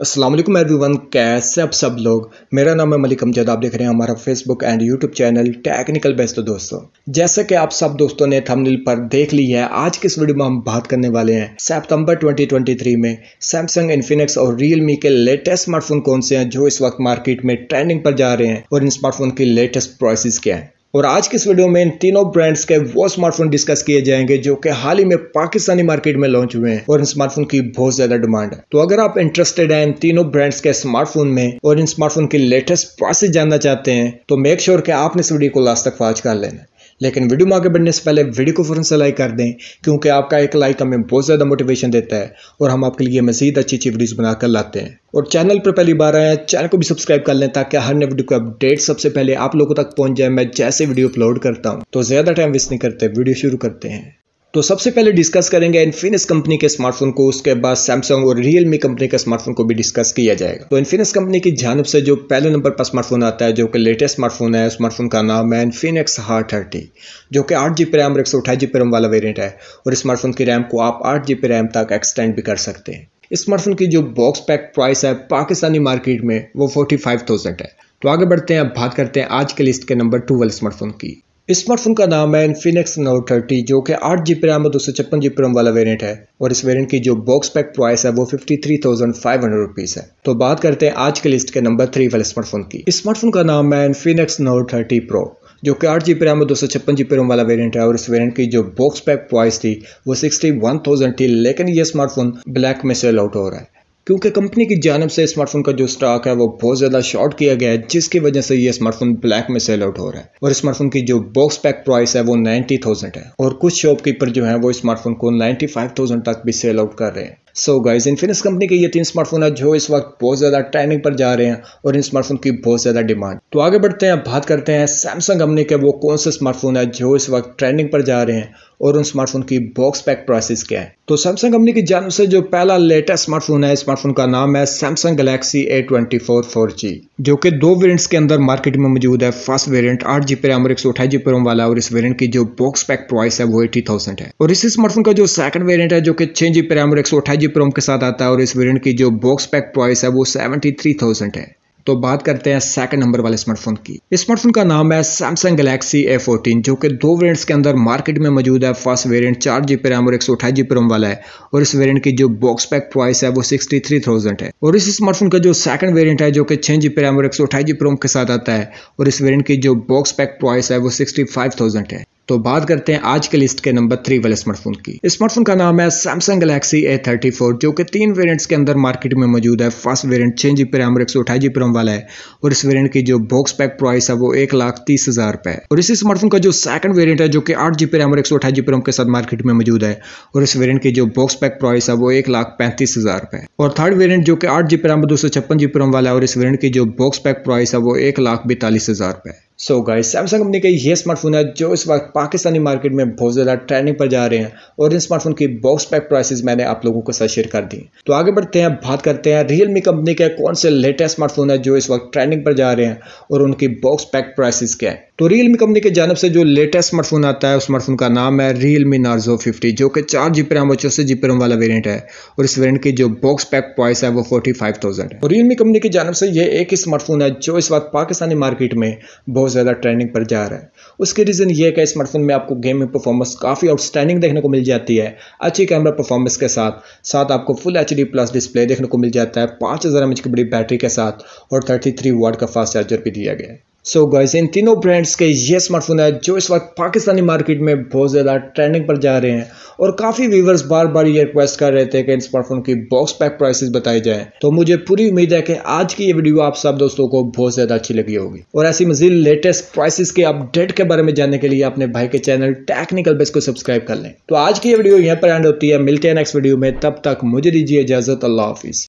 Aslam one कैसे आप सब लोग मेरा नाम है मलिक अमजद आप देख रहे हैं हमारा Facebook and YouTube channel technical best दोस्तों जैसे कि आप सब दोस्तों ने थंबनेल पर देख ली है आज के इस वीडियो में हम बात करने वाले हैं सितंबर 2023 में सैमसंग इन्फिनिक्स और रियलमी के लेटेस्ट स्मार्टफोन कौन से हैं जो इस वक्त मार्केट में ट्रेंडिंग पर जा रहे हैं और इन स्मार्टफोन की लेटेस्ट प्रोसेस क्या हैं और आज के इस वीडियो में इन तीनों ब्रांड्स के वो स्मार्टफोन डिस्कस किए जाएंगे जो कि हाल ही में पाकिस्तानी मार्केट में लॉन्च हुए हैं और इन स्मार्टफोन की बहुत ज्यादा डिमांड है तो अगर आप इंटरेस्टेड हैं इन तीनों ब्रांड्स के स्मार्टफोन में और इन स्मार्टफोन की लेटेस्ट प्राइसेस जानना चाहते हैं तो मेक श्योर sure कि आपने इस वीडियो को लास्ट तक वॉच कर लेना लेकिन वीडियो में आगे बढ़ने से पहले वीडियो को फ़ौरन से लाइक कर दें क्योंकि आपका एक लाइक हमें बहुत ज़्यादा मोटिवेशन देता है और हम आपके लिए मजीद अच्छी अच्छी वीडियोज़ बनाकर लाते हैं और चैनल पर पहली बार आए हैं चैनल को भी सब्सक्राइब कर लें ताकि हर नए वीडियो का अपडेट सबसे पहले आप लोगों तक पहुँच जाए मैं जैसे वीडियो अपलोड करता हूँ तो ज़्यादा टाइम वेस्ट नहीं करते वीडियो शुरू करते हैं तो सबसे पहले डिस्कस करेंगे इन्फिनिस कंपनी के स्मार्टफोन को उसके बाद सैमसंग और रियलमी कंपनी का स्मार्टफोन को भी डिस्कस किया जाएगा तो इन्फिनिस कंपनी की जानब से जो पहले नंबर पर स्मार्टफोन आता है जो कि लेटेस्ट स्मार्टफोन है स्मार्टफोन का नाम है इन्फिनिक्स हार्ट थर्टी जो कि आठ जी रैम और एक सौ अठाईस रैम वाला वेरियंट है और स्मार्टफोन की रैम को आप आठ जी रैम तक एक्सटेंड भी कर सकते हैं स्मार्टफोन की जो बॉक्स पैक प्राइस है पाकिस्तानी मार्केट में वो फोर्टी फाइव थाउजेंड है तो आगे बढ़ते हैं अब बात करते हैं आज के लिस्ट के नंबर टू वाले स्मार्टफोन की स्मार्टफोन का नाम है इन्फिनिक्स नोट थर्टी जो कि आठ जी रैम और दो सौ छप्पन जी रैम वाला वेरिएंट है और इस वेरिएंट की जो बॉक्स पैक प्राइस है वो fifty three thousand five hundred rupees है तो बात करते हैं आज के लिस्ट के नंबर थ्री वाले स्मार्टफोन की स्मार्टफोन का नाम है इन्फिनिक्स नोट थर्टी प्रो जो कि आठ जी रैम और दो सौ छप्पन जी रैम वाला वेरियंट है और इस वेरियंट की जो बॉक्स पैक प्राइस थी वो सिक्सटी वन थाउजेंड थी लेकिन ये स्मार्टफोन ब्लैक में सेल आउट हो रहा है क्योंकि कंपनी की जानब से स्मार्टफोन का जो स्टॉक है वो बहुत ज़्यादा शॉर्ट किया गया है जिसकी वजह से ये स्मार्टफोन ब्लैक में सेल आउट हो रहा है और स्मार्टफोन की जो बॉक्स पैक प्राइस है वो 90,000 थाउजेंड है और कुछ शॉपकीपर जो है वो स्मार्टफोन को 95,000 फाइव थाउजेंड तक भी सेल आउट कर रहे हैं सो गाइज इन्फिनिक्स कंपनी के ये तीन स्मार्टफोन है जो इस वक्त बहुत ज़्यादा ट्रेंडिंग पर जा रहे हैं और इन स्मार्टफोन की बहुत ज़्यादा डिमांड तो आगे बढ़ते हैं बात करते हैं सैमसंग कंपनी के वो कौन से स्मार्टफोन है जो इस वक्त ट्रेंडिंग पर जा रहे हैं और उन स्मार्टफोन की बॉक्स पैक प्राइसेस क्या है तो सैमसंग कंपनी की जानव से जो पहला लेटेस्ट स्मार्टफोन है स्मार्टफोन का नाम है Samsung Galaxy A twenty four four G जो कि दो वेरिएंट्स के अंदर मार्केट में मौजूद है फर्स्ट वेरिएंट आठ जी रैम और एक सौ अठाई जी वाला और इस वेरिएंट की जो बॉक्स पैक प्राइस है वो एटी थाउजेंड है और इस स्मार्टफोन का जो सेकंड वेरियंट है जो कि छह जी रैम और एक सौ जी प्रोम के साथ आता है और इस वेरियंट की जो बॉक्स पैक प्राइस है वो सेवेंटी थ्री थाउजेंड है तो बात करते हैं सेकंड नंबर वाले स्मार्टफोन की स्मार्टफोन का नाम है सैमसंग गलेक्सी ए फोर्टीन जो कि दो वेरिएंट्स के अंदर मार्केट में मौजूद है फर्स्ट वेरिएंट चार जी पी रैम और एक सौ जी रैम वाला है और इस वेरिएंट की जो बॉक्स पैक प्राइस है वो सिक्सटी थ्री थाउजेंड है और इस स्मार्टफोन का जो सेकंड वेरियंट है जो कि छह जी रैम और एक सौ जी रोम के साथ आता है और इस वेरियंट की जो बॉक्स पैक प्राइस है वो सिक्सटी फाइव थाउजेंड है तो बात करते हैं आज के लिस्ट के नंबर थ्री वाले स्मार्टफोन की स्मार्टफोन का नाम है Samsung Galaxy A thirty four जो कि तीन वेरिएंट्स के अंदर मार्केट में मौजूद है फर्स्ट वेरिएंट छः जी रैम और एक सौ अठाई जी वाला है और इस वेरिएंट की जो बॉक्स पैक प्राइस है वो एक लाख तीस हज़ार रुपये है और इसी स्मार्टफोन का जो सेकंड वेरियंट है जो कि आठ जी रैम और एक सौ अठाई जी के साथ मार्केट में मौजूद है और इस वेरियंट की जो बॉक्स पैक प्राइस है वो एक लाख पैंतीस हज़ार रुपये और थर्ड वेरियंट जो कि आठ जी रैम और दो सौ छप्पन जी वाला है और इस वेरियंट की जो बॉक्स पैक प्राइस है वो एक लाख बैतालीस हज़ार रुपये सो गाइस सैमसंग कंपनी का ये स्मार्टफोन है जो इस वक्त पाकिस्तानी मार्केट में बहुत ज़्यादा ट्रेंडिंग पर जा रहे हैं और इन स्मार्टफोन की बॉक्स पैक प्राइसेस मैंने आप लोगों के साथ शेयर कर दी तो आगे बढ़ते हैं बात करते हैं रियलमी कंपनी के कौन से लेटेस्ट स्मार्टफोन है जो इस वक्त ट्रेंडिंग पर जा रहे हैं और उनकी बॉक्स पैक प्राइसेस क्या है तो रियल मी कंपनी की जानब से जो लेटेस्ट स्मार्टफोन आता है उस स्मार्टफोन का नाम है रियल मी नार्जो फिफ्टी जो कि चार जी पी रैम और चौसठ जी पी रैम वाला वेरियंट है और इस वेरियंट की जो बॉक्स पैक प्राइस है वो फोर्टी फाइव थाउजेंड है और रियल मी कंपनी की जानब से ये एक ही स्मार्टफोन है जो इस वक्त पाकिस्तानी मार्केट में बहुत ज़्यादा ट्रेंडिंग पर जा रहा है उसके रीज़न ये है कि स्मार्टफोन में आपको गेमिंग परफॉर्मेंस काफ़ी आउटस्टैंडिंग देखने को मिल जाती है अच्छी कैमरा परफॉर्मेंस के साथ साथ आपको full H D plus display देखने को मिल जाता है पाँच हज़ार एम एच की बड़ी बैटरी के साथ और थर्टी थ्री वाट का फास्ट चार्जर भी दिया गया है सो गाइस इन तीनों ब्रांड्स के ये स्मार्टफोन है जो इस वक्त पाकिस्तानी मार्केट में बहुत ज़्यादा ट्रेंडिंग पर जा रहे हैं और काफ़ी व्यूवर्स बार बार ये रिक्वेस्ट कर रहे थे कि इन स्मार्टफोन की बॉक्स पैक प्राइसेस बताई जाए तो मुझे पूरी उम्मीद है कि आज की ये वीडियो आप सब दोस्तों को बहुत ज़्यादा अच्छी लगी होगी और ऐसी मजीद लेटेस्ट प्राइसिस के अपडेट के बारे में जानने के लिए अपने भाई के चैनल टेक्निकल बेस को सब्सक्राइब कर लें तो आज की ये वीडियो यहाँ पर एंड होती है मिलते हैं नेक्स्ट वीडियो में तब तक मुझे दीजिए इजाज़त अल्लाह हाफिज़